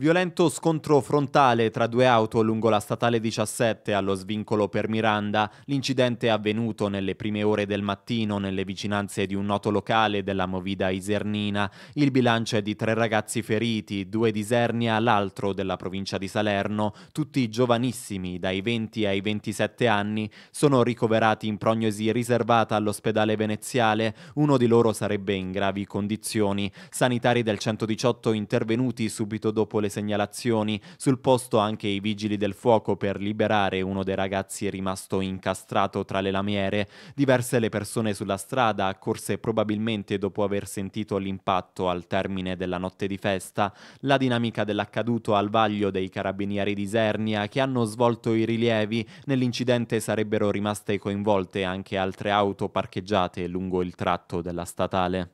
Violento scontro frontale tra due auto lungo la statale 17 allo svincolo per Miranda. L'incidente è avvenuto nelle prime ore del mattino nelle vicinanze di un noto locale della Movida Isernina. Il bilancio è di tre ragazzi feriti, due di Isernia, l'altro della provincia di Salerno, tutti giovanissimi, dai 20 ai 27 anni, sono ricoverati in prognosi riservata all'ospedale veneziale. Uno di loro sarebbe in gravi condizioni. Sanitari del 118 intervenuti subito dopo le segnalazioni, sul posto anche i vigili del fuoco per liberare uno dei ragazzi rimasto incastrato tra le lamiere, diverse le persone sulla strada accorse probabilmente dopo aver sentito l'impatto al termine della notte di festa, la dinamica dell'accaduto al vaglio dei carabinieri di Isernia che hanno svolto i rilievi, nell'incidente sarebbero rimaste coinvolte anche altre auto parcheggiate lungo il tratto della statale.